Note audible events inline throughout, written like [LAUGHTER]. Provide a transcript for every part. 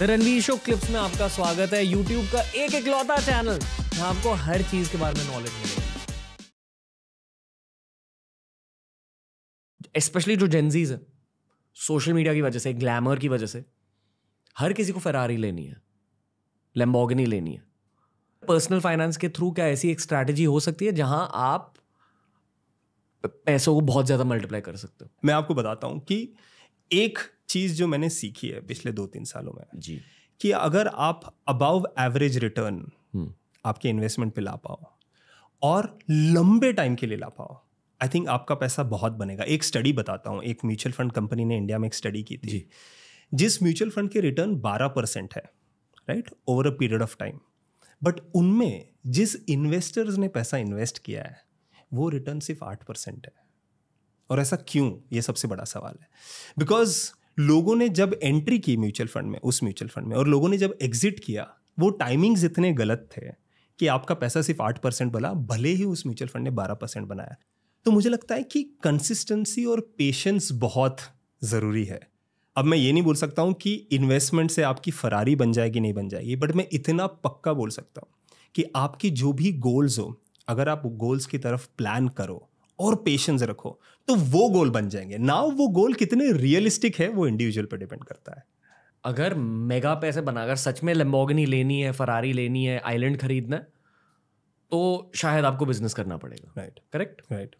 Ranveer show clips में आपका स्वागत है यूट्यूब का एक इकलौता चैनल जहां आपको हर चीज के बारे में नॉलेज मिलेगी स्पेशली जो जेंजीज है सोशल मीडिया की वजह से ग्लैमर की वजह से हर किसी को फरारी लेनी है लेम्बोगनी लेनी है पर्सनल फाइनेंस के थ्रू क्या ऐसी एक स्ट्रैटेजी हो सकती है जहां आप पैसों को बहुत ज़्यादा मल्टीप्लाई कर सकते हो मैं आपको बताता हूं कि एक चीज़ जो मैंने सीखी है पिछले दो तीन सालों में जी कि अगर आप अबव एवरेज रिटर्न आपके इन्वेस्टमेंट पे ला पाओ और लंबे टाइम के लिए ला पाओ आई थिंक आपका पैसा बहुत बनेगा एक स्टडी बताता हूँ एक म्यूचुअल फंड कंपनी ने इंडिया में एक स्टडी की थी जिस म्यूचुअल फंड के रिटर्न बारह परसेंट है right over a period of time but उनमें जिस इन्वेस्टर्स ने पैसा इन्वेस्ट किया है वो रिटर्न सिर्फ आठ परसेंट है और ऐसा क्यों ये सबसे बड़ा सवाल है बिकॉज लोगों ने जब एंट्री की म्यूचुअल फंड में उस म्यूचुअल फंड में और लोगों ने जब एग्जिट किया वो टाइमिंग्स इतने गलत थे कि आपका पैसा सिर्फ आठ परसेंट बना भले ही उस म्यूचुअल फंड ने बारह परसेंट बनाया तो मुझे लगता है कि कंसिस्टेंसी और पेशेंस बहुत ज़रूरी है अब मैं ये नहीं बोल सकता हूँ कि इन्वेस्टमेंट से आपकी फरारी बन जाएगी नहीं बन जाएगी बट मैं इतना पक्का बोल सकता हूँ कि आपकी जो भी गोल्स हो अगर आप गोल्स की तरफ प्लान करो और पेशेंस रखो तो वो गोल बन जाएंगे नाउ वो गोल कितने रियलिस्टिक है वो इंडिविजुअल पर डिपेंड करता है अगर मेगा पैसे बनाकर सच में लम्बोगनी लेनी है फरारी लेनी है आइलैंड खरीदना तो शायद आपको बिजनेस करना पड़ेगा राइट करेक्ट राइट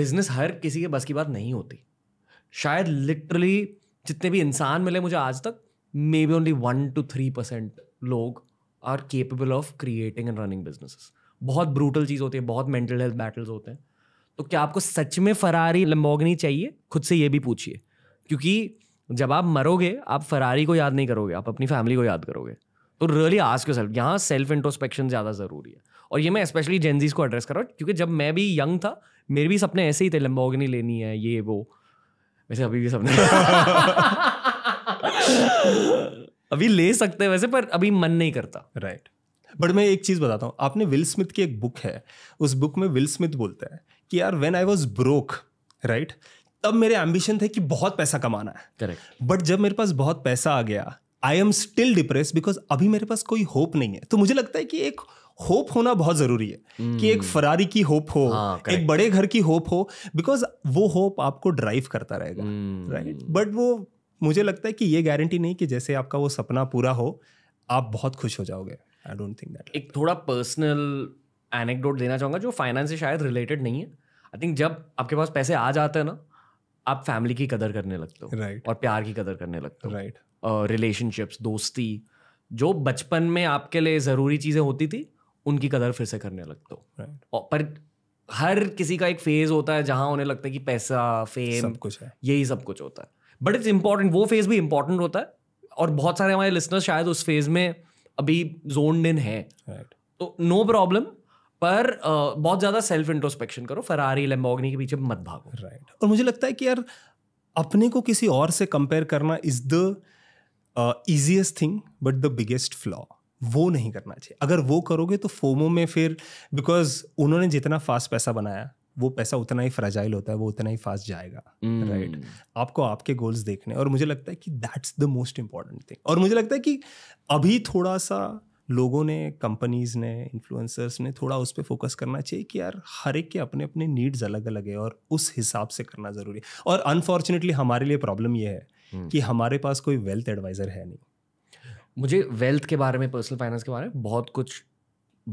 बिजनेस हर किसी के बस की बात नहीं होती शायद लिटरली जितने भी इंसान मिले मुझे आज तक maybe only one two three percent लोग are capable of creating and running business बहुत ब्रूटल चीज़ होती है बहुत मेंटल हेल्थ बैटल्स होते हैं तो क्या आपको सच में फरारी लंबोगनी चाहिए खुद से ये भी पूछिए क्योंकि जब आप मरोगे आप फरारी को याद नहीं करोगे आप अपनी फैमिली को याद करोगे तो रियली आस्क योर सेल्फ यहाँ सेल्फ इंट्रोस्पेक्शन ज़्यादा ज़रूरी है और ये मैं स्पेशली जेंजीज को एड्रेस कर रहा हूँ क्योंकि जब मैं भी यंग था मेरे भी सपने ऐसे ही थे लम्बोगनी लेनी है ये वो वैसे अभी भी सपने [LAUGHS] [LAUGHS] अभी ले सकते हैं वैसे पर अभी मन नहीं करता राइट right. बट मैं एक चीज़ बताता हूँ आपने विल स्मिथ की एक बुक है उस बुक में विल स्मिथ बोलता है कि यार when I was broke right तब मेरे एम्बिशन थे कि बहुत पैसा कमाना है करेक्ट बट जब मेरे पास बहुत पैसा आ गया I am still depress because अभी मेरे पास कोई होप नहीं है तो मुझे लगता है कि एक होप होना बहुत जरूरी है hmm. कि एक फरारी की होप हो हाँ, एक बड़े घर की होप हो बिकॉज वो होप आपको ड्राइव करता रहेगा राइट hmm. But right? वो मुझे लगता है कि ये गारंटी नहीं कि जैसे आपका वो सपना पूरा हो आप बहुत खुश हो जाओगे आई डोंट थिंक दैट एक थोड़ा पर्सनल एनेक्डोट देना चाहूँगा जो फाइनेंस से शायद रिलेटेड नहीं है आई थिंक जब आपके पास पैसे आ जाते हैं ना आप फैमिली की कदर करने लगते हो राइट और प्यार की कदर करने लगते हो राइट रिलेशनशिप्स दोस्ती जो बचपन में आपके लिए ज़रूरी चीज़ें होती थी उनकी कदर फिर से करने लगते हो right. पर हर किसी का एक फेज होता है जहाँ उन्हें लगता है कि पैसा फेम सब कुछ है यही सब कुछ होता है बट इट्स इम्पॉर्टेंट वो फेज़ भी इम्पॉर्टेंट होता है और बहुत सारे हमारे लिसनर्स शायद उस फेज़ में अभी जोन इन है तो नो प्रॉब्लम पर uh, बहुत ज़्यादा सेल्फ इंट्रोस्पेक्शन करो फरारी लेम्बोगनी के पीछे मत भागो राइट right. और मुझे लगता है कि यार अपने को किसी और से कंपेयर करना is the easiest thing but the biggest flaw वो नहीं करना चाहिए अगर वो करोगे तो फोमो में फिर बिकॉज उन्होंने जितना फास्ट पैसा बनाया वो पैसा उतना ही फ्रेजाइल होता है वो उतना ही फास्ट जाएगा राइट mm. right? हम्म। आपको आपके गोल्स देखने और मुझे लगता है कि that's the most important thing और मुझे लगता है कि अभी थोड़ा सा लोगों ने कंपनीज ने इन्फ्लुएंसर्स ने थोड़ा उस पर फोकस करना चाहिए कि यार हर एक के अपने अपने नीड्स अलग अलग है और उस हिसाब से करना ज़रूरी है और अनफॉर्चुनेटली हमारे लिए प्रॉब्लम यह है mm. कि हमारे पास कोई वेल्थ एडवाइज़र है नहीं मुझे वेल्थ के बारे में पर्सनल फाइनेंस के बारे में बहुत कुछ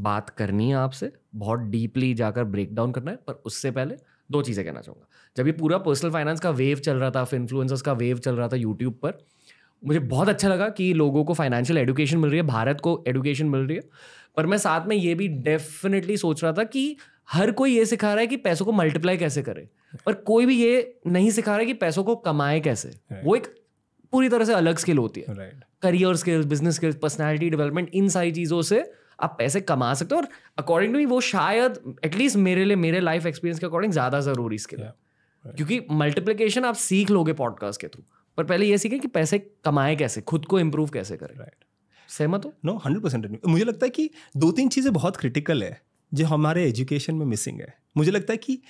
बात करनी है आपसे बहुत डीपली जाकर ब्रेक डाउन करना है पर उससे पहले दो चीज़ें कहना चाहूँगा जब ये पूरा पर्सनल फाइनेंस का वेव चल रहा था इन्फ्लुएंसर्स का वेव चल रहा था यूट्यूब पर मुझे बहुत अच्छा लगा कि लोगों को फाइनेंशियल एडुकेशन मिल रही है भारत को एडुकेशन मिल रही है पर मैं साथ में ये भी डेफिनेटली सोच रहा था कि हर कोई ये सिखा रहा है कि पैसों को मल्टीप्लाई कैसे करे पर कोई भी ये नहीं सिखा रहा है कि पैसों को कमाए कैसे वो एक पूरी तरह से अलग स्किल होती है career skills business skills personality development इन सारी चीज़ों से आप पैसे कमा सकते हो और अकॉर्डिंग टू मी वो शायद एटलीस्ट मेरे लिए मेरे लाइफ एक्सपीरियंस के अकॉर्डिंग ज़्यादा ज़रूरी इसके लिए क्योंकि मल्टीप्लीकेशन आप सीख लोगे पॉडकास्ट के थ्रू पर पहले ये सीखें कि पैसे कमाए कैसे खुद को इम्प्रूव कैसे करें राइट सहमत हो नो हंड्रेड परसेंट मुझे लगता है कि दो तीन चीज़ें बहुत क्रिटिकल है जो हमारे एजुकेशन में मिसिंग है मुझे लगता है कि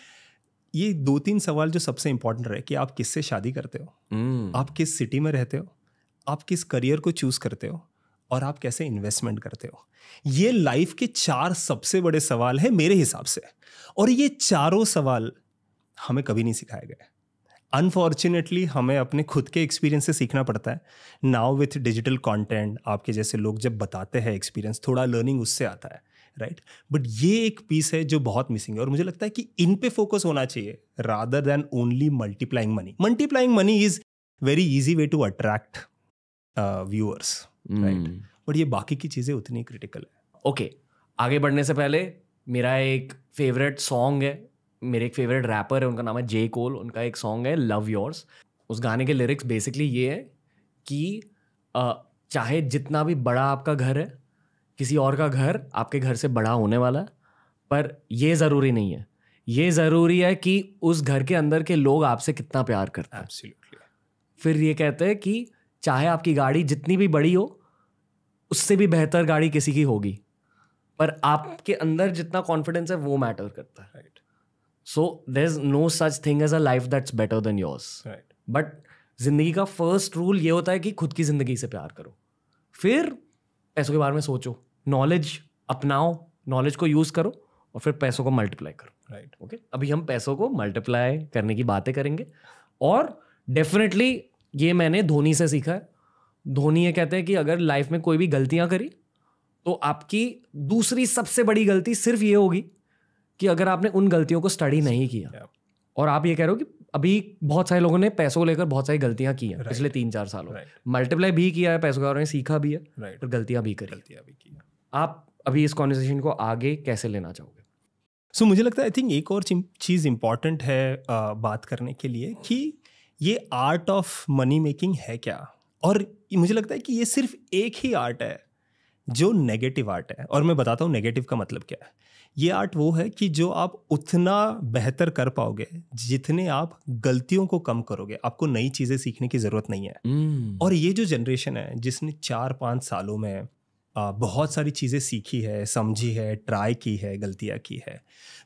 ये दो तीन सवाल जो सबसे इंपॉर्टेंट रहे कि आप किससे शादी करते हो hmm. आप किस सिटी में रहते हो आप किस करियर को चूज करते हो और आप कैसे इन्वेस्टमेंट करते हो ये लाइफ के चार सबसे बड़े सवाल हैं मेरे हिसाब से और ये चारों सवाल हमें कभी नहीं सिखाए गए अनफॉर्चुनेटली हमें अपने खुद के एक्सपीरियंस से सीखना पड़ता है नाउ विथ डिजिटल कॉन्टेंट आपके जैसे लोग जब बताते हैं एक्सपीरियंस थोड़ा लर्निंग उससे आता है राइट right? बट ये एक पीस है जो बहुत मिसिंग है और मुझे लगता है कि इन पे फोकस होना चाहिए rather than only multiplying money multiplying money is very easy way to attract viewers right but hmm. ये बाकी की चीज़ें उतनी क्रिटिकल है ओके okay. आगे बढ़ने से पहले मेरा एक फेवरेट सॉन्ग है मेरे एक फेवरेट रैपर है उनका नाम है जे कोल उनका एक सॉन्ग है लव योर्स उस गाने के लिरिक्स बेसिकली ये है कि चाहे जितना भी बड़ा आपका घर है किसी और का घर आपके घर से बड़ा होने वाला है पर ये ज़रूरी नहीं है ये ज़रूरी है कि उस घर के अंदर के लोग आपसे कितना प्यार करते हैं फिर ये कहते हैं कि चाहे आपकी गाड़ी जितनी भी बड़ी हो उससे भी बेहतर गाड़ी किसी की होगी पर आपके अंदर जितना कॉन्फिडेंस है वो मैटर करता है right so there is no such thing as a life that's better than yours right but जिंदगी का फर्स्ट रूल ये होता है कि खुद की जिंदगी से प्यार करो फिर पैसों के बारे में सोचो नॉलेज अपनाओ नॉलेज को यूज़ करो और फिर पैसों को मल्टीप्लाई करो राइट right. Okay okay? अभी हम पैसों को मल्टीप्लाई करने की बातें करेंगे और डेफिनेटली ये मैंने धोनी से सीखा है धोनी ये कहते हैं कि अगर लाइफ में कोई भी गलतियां करी तो आपकी दूसरी सबसे बड़ी गलती सिर्फ ये होगी कि अगर आपने उन गलतियों को स्टडी नहीं किया और आप ये कह रहे हो कि अभी बहुत सारे लोगों ने पैसों को लेकर बहुत सारी गलतियां की हैं right. पिछले तीन चार सालों right. मल्टीप्लाई भी किया है पैसों के बारे में सीखा भी है right. और गलतियां भी करी गलतियां भी की आप अभी इस कॉन्वर्सेशन को आगे कैसे लेना चाहोगे सो so, मुझे लगता है आई थिंक एक और चीज़ इम्पॉर्टेंट है आ, बात करने के लिए कि ये आर्ट ऑफ मनी मेकिंग है क्या और मुझे लगता है कि ये सिर्फ एक ही आर्ट है जो नेगेटिव आर्ट है और मैं बताता हूँ नेगेटिव का मतलब क्या है ये आर्ट वो है कि जो आप उतना बेहतर कर पाओगे जितने आप गलतियों को कम करोगे आपको नई चीज़ें सीखने की ज़रूरत नहीं है mm. और ये जो जनरेशन है जिसने चार पाँच सालों में बहुत सारी चीज़ें सीखी है समझी है ट्राई की है गलतियाँ की है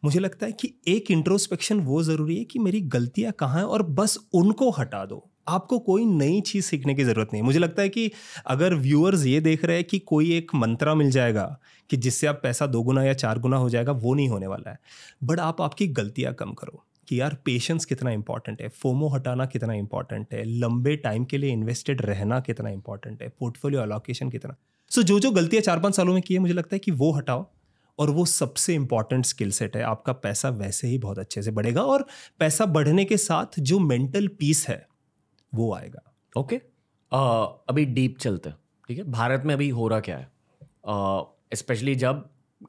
मुझे लगता है कि एक इंट्रोस्पेक्शन वो ज़रूरी है कि मेरी गलतियाँ कहाँ हैं और बस उनको हटा दो आपको कोई नई चीज़ सीखने की ज़रूरत नहीं मुझे लगता है कि अगर व्यूअर्स ये देख रहे हैं कि कोई एक मंत्रा मिल जाएगा कि जिससे आप पैसा दो गुना या चार गुना हो जाएगा वो नहीं होने वाला है बट आप आपकी गलतियाँ कम करो कि यार पेशेंस कितना इंपॉर्टेंट है फोमो हटाना कितना इंपॉर्टेंट है लंबे टाइम के लिए इन्वेस्टेड रहना कितना इंपॉर्टेंट है पोर्टफोलियो अलोकेशन कितना सो जो जो गलतियाँ चार पाँच सालों में की है मुझे लगता है कि वो हटाओ और वो सबसे इम्पॉर्टेंट स्किल सेट है आपका पैसा वैसे ही बहुत अच्छे से बढ़ेगा और पैसा बढ़ने के साथ जो मेंटल पीस है वो आएगा ओके okay. uh, अभी डीप चलते ठीक है भारत में अभी हो रहा क्या है स्पेशली uh, जब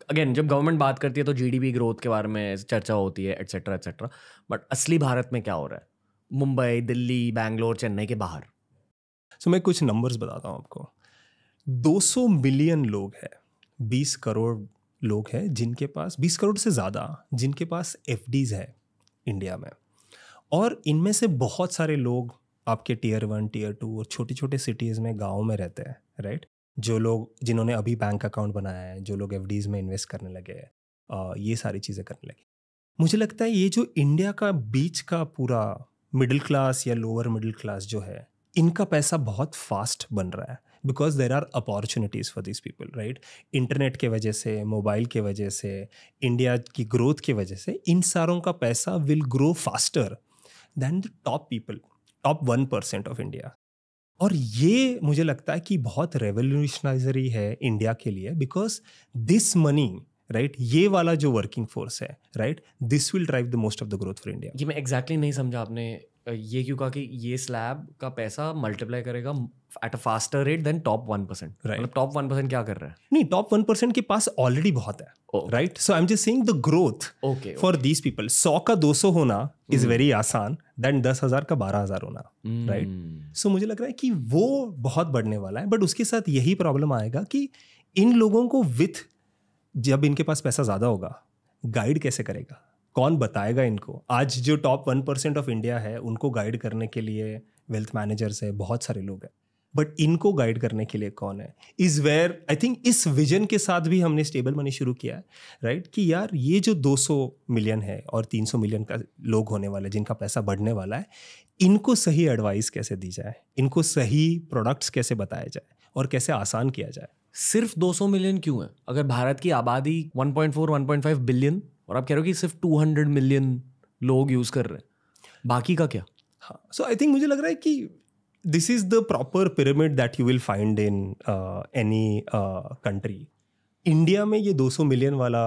अगेन जब गवर्नमेंट बात करती है तो जीडीपी ग्रोथ के बारे में चर्चा होती है एट्सेट्रा एट्सेट्रा बट असली भारत में क्या हो रहा है मुंबई दिल्ली बैंगलोर चेन्नई के बाहर सो so, मैं कुछ नंबर्स बताता हूँ आपको 200 मिलियन लोग हैं 20 करोड़ लोग हैं जिनके पास 20 करोड़ से ज़्यादा जिनके पास एफ है इंडिया में और इनमें से बहुत सारे लोग आपके टीयर वन टीयर टू और छोटे छोटे सिटीज़ में गाँव में रहते हैं राइट जो लोग जिन्होंने अभी बैंक अकाउंट बनाया है जो लोग एफ में इन्वेस्ट करने लगे हैं ये सारी चीज़ें करने लगे मुझे लगता है ये जो इंडिया का बीच का पूरा मिडिल क्लास या लोअर मिडिल क्लास जो है इनका पैसा बहुत फास्ट बन रहा है because there are opportunities for this people right internet के वजह से मोबाइल के वजह से इंडिया की ग्रोथ के वजह से इन सारों का पैसा will grow faster than the top people top one percent of India और ये मुझे लगता है कि बहुत रेवोल्यूशनाइजरी है इंडिया के लिए बिकॉज दिस मनी राइट ये वाला जो वर्किंग फोर्स है right this will drive the most of the growth for India ये मैं एग्जैक्टली exactly नहीं समझा आपने ये क्यों कहा कि ये स्लैब का पैसा मल्टीप्लाई करेगा at a faster rate than top one percent मतलब टॉप वन परसेंट क्या कर रहा है नहीं टॉप वन परसेंट के पास ऑलरेडी बहुत है right so I am just seeing the growth okay for these people सौ का दो सौ होना इज वेरी hmm. आसान देन दस हजार का बारह हजार होना right hmm. right? So so, मुझे लग रहा है कि वो बहुत बढ़ने वाला है बट उसके साथ यही प्रॉब्लम आएगा कि इन लोगों को विथ जब इनके पास पैसा ज़्यादा होगा गाइड कैसे करेगा कौन बताएगा इनको आज जो top one percent of India है उनको गाइड करने के लिए वेल्थ मैनेजर्स है बहुत सारे लोग हैं बट इनको गाइड करने के लिए कौन है इज वेयर आई थिंक इस विजन के साथ भी हमने स्टेबल मनी शुरू किया है राइट right? कि यार ये जो 200 मिलियन है और 300 मिलियन का लोग होने वाले जिनका पैसा बढ़ने वाला है इनको सही एडवाइस कैसे दी जाए इनको सही प्रोडक्ट्स कैसे बताया जाए और कैसे आसान किया जाए सिर्फ 200 मिलियन क्यों है अगर भारत की आबादी 1.4 1.5 बिलियन और आप कह रहे हो कि सिर्फ 200 मिलियन लोग यूज़ कर रहे हैं बाकी का क्या हाँ सो आई थिंक मुझे लग रहा है कि this is the proper pyramid that you will find in uh, any uh, country. India में ये 200 मिलियन वाला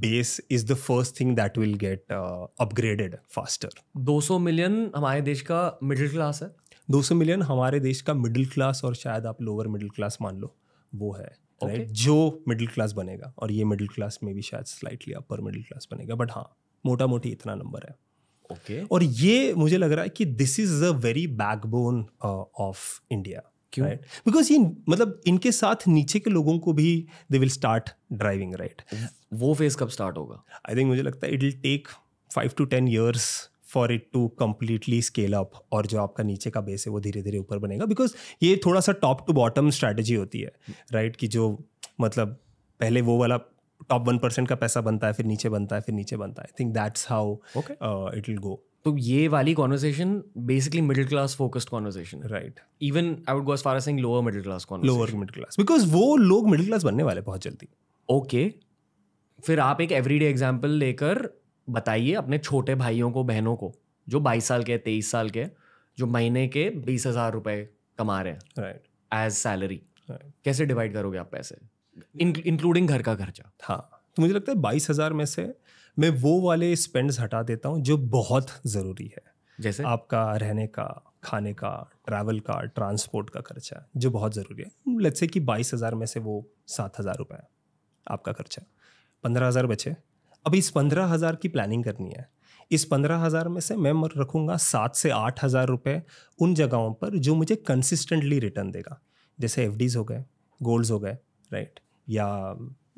base is the first thing that will get upgraded faster 200 million हमारे देश का मिडिल क्लास है 200 मिलियन हमारे देश का मिडिल क्लास और शायद आप लोअर मिडिल क्लास मान लो वो है राइट okay. right? जो मिडिल क्लास बनेगा और ये मिडिल क्लास में भी शायद स्लाइटली अपर मिडिल क्लास बनेगा बट हाँ मोटा मोटी इतना नंबर है okay. और ये मुझे लग रहा है कि this is a very backbone of India क्यों बिकॉज ये मतलब इनके साथ नीचे के लोगों को भी they will start driving right वो फेज कब स्टार्ट होगा आई थिंक मुझे लगता है it will take five to ten years for it to completely scale up और जो आपका नीचे का बेस है वो धीरे धीरे ऊपर बनेगा बिकॉज ये थोड़ा सा टॉप टू बॉटम स्ट्रैटेजी होती है राइट right? कि जो मतलब पहले वो वाला टॉप वन परसेंट का पैसा बनता है फिर नीचे बनता है फिर नीचे बनता है think that's how it will go तो ये वाली conversation basically middle class focused conversation right even I would go as far as saying lower middle class lower middle class because वो लोग मिडिल क्लास बनने वाले बहुत जल्दी ओके okay. फिर आप एक एवरीडे एग्जांपल लेकर बताइए अपने छोटे भाइयों को बहनों को जो बाईस साल के तेईस साल के जो महीने के बीस हज़ार रुपये कमा रहे हैं राइट एज सैलरी कैसे डिवाइड करोगे आप पैसे इंक्लूडिंग घर का खर्चा हाँ तो मुझे लगता है बाईस हज़ार में से मैं वो वाले स्पेंड्स हटा देता हूँ जो बहुत ज़रूरी है जैसे आपका रहने का खाने का ट्रैवल का ट्रांसपोर्ट का खर्चा जो बहुत ज़रूरी है लेट्स से कि बाईस हज़ार में से वो सात हज़ार रुपये आपका खर्चा पंद्रह हज़ार बचे अब इस पंद्रह हज़ार की प्लानिंग करनी है इस पंद्रह हज़ार में से मैं रखूँगा सात से आठ हज़ार रुपये उन जगहों पर जो मुझे कंसिस्टेंटली रिटर्न देगा जैसे एफ हो गए गोल्ड्स हो गए राइट या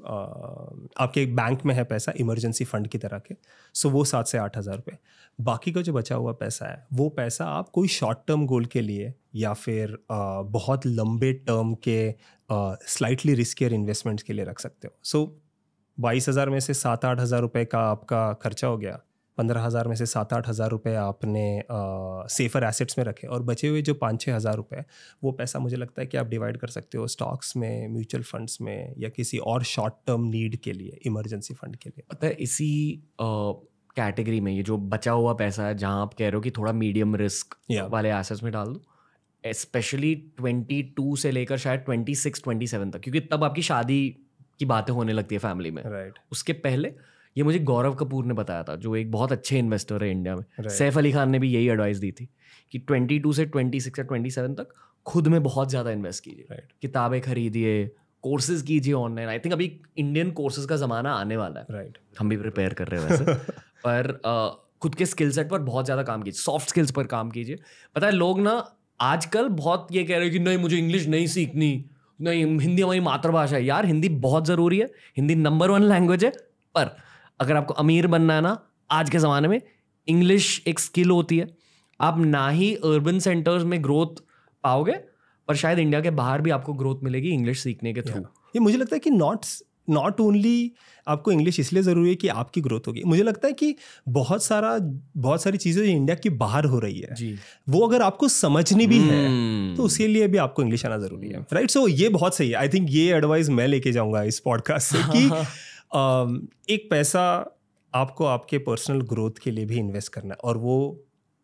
आपके बैंक में है पैसा इमरजेंसी फंड की तरह के सो वो सात से आठ हज़ार रुपये बाकी का जो बचा हुआ पैसा है वो पैसा आप कोई शॉर्ट टर्म गोल के लिए या फिर बहुत लंबे टर्म के स्लाइटली रिस्कियर इन्वेस्टमेंट्स के लिए रख सकते हो सो बाईस हज़ार में से सात आठ हज़ार रुपये का आपका खर्चा हो गया पंद्रह हज़ार में से सात आठ हज़ार रुपये आपने सेफ़र एसेट्स में रखे और बचे हुए जो पाँच छः हज़ार रुपये वो पैसा मुझे लगता है कि आप डिवाइड कर सकते हो स्टॉक्स में म्यूचुअल फंड्स में या किसी और शॉर्ट टर्म नीड के लिए इमरजेंसी फंड के लिए पता है इसी कैटेगरी में ये जो बचा हुआ पैसा है जहाँ आप कह रहे हो कि थोड़ा मीडियम रिस्क yeah. वाले एसेट्स में डाल दो स्पेशली ट्वेंटी टू से लेकर शायद ट्वेंटी सिक्स ट्वेंटी सेवन तक क्योंकि तब आपकी शादी की बातें होने लगती है फैमिली में राइट right. उसके पहले ये मुझे गौरव कपूर ने बताया था जो एक बहुत अच्छे इन्वेस्टर है इंडिया में right. सैफ अली खान ने भी यही एडवाइस दी थी कि 22 से 26 या 27 तक खुद में बहुत ज़्यादा इन्वेस्ट कीजिए right. किताबें खरीदिए कोर्सेज कीजिए ऑनलाइन आई थिंक अभी इंडियन कोर्सेज का ज़माना आने वाला है राइट right. हम भी प्रिपेयर कर रहे हैं वैसे [LAUGHS] पर आ, खुद के स्किल सेट पर बहुत ज़्यादा काम कीजिए सॉफ्ट स्किल्स पर काम कीजिए पता है लोग ना आजकल बहुत ये कह रहे हैं कि नहीं मुझे इंग्लिश नहीं सीखनी नहीं हिंदी हमारी मातृभाषा है यार हिंदी बहुत ज़रूरी है हिंदी नंबर वन लैंग्वेज है पर अगर आपको अमीर बनना है ना आज के ज़माने में इंग्लिश एक स्किल होती है आप ना ही अर्बन सेंटर्स में ग्रोथ पाओगे पर शायद इंडिया के बाहर भी आपको ग्रोथ मिलेगी इंग्लिश सीखने के थ्रू ये मुझे लगता है कि नॉट नॉट ओनली आपको इंग्लिश इसलिए ज़रूरी है कि आपकी ग्रोथ होगी मुझे लगता है कि बहुत सारा बहुत सारी चीज़ें जो इंडिया की बाहर हो रही है जी वो अगर आपको समझनी भी hmm. है हम्म। तो उसके लिए भी आपको इंग्लिश आना ज़रूरी है right hmm. right? So so, ये बहुत सही है आई थिंक ये एडवाइस मैं लेके जाऊँगा इस पॉडकास्ट से [LAUGHS] कि एक पैसा आपको आपके पर्सनल ग्रोथ के लिए भी इन्वेस्ट करना है और वो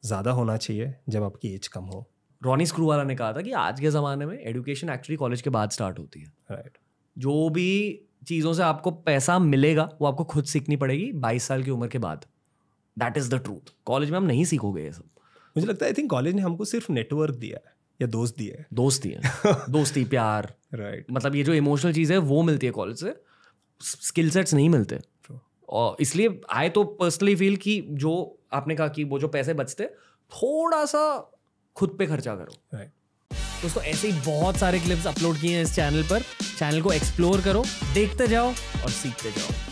ज़्यादा होना चाहिए जब आपकी एज कम हो रॉनी स्क्रू वाला ने कहा था कि आज के ज़माने में एडुकेशन एक्चुअली कॉलेज के बाद स्टार्ट होती है राइट right. जो भी चीज़ों से आपको पैसा मिलेगा वो आपको खुद सीखनी पड़ेगी बाईस साल की उम्र के बाद that is the truth college में हम नहीं सीखोगे ये सब मुझे लगता है आई थिंक कॉलेज ने हमको सिर्फ नेटवर्क दिया है या दोस्त दिए दोस्ती है [LAUGHS] दोस्ती प्यार राइट right. मतलब ये जो इमोशनल चीज़ है वो मिलती है कॉलेज से स्किल सेट्स नहीं मिलते और इसलिए आई तो पर्सनली फील कि जो आपने कहा कि वो जो पैसे बचते थोड़ा सा खुद पे खर्चा करो दोस्तों ऐसे ही बहुत सारे क्लिप्स अपलोड किए हैं इस चैनल पर चैनल को एक्सप्लोर करो देखते जाओ और सीखते जाओ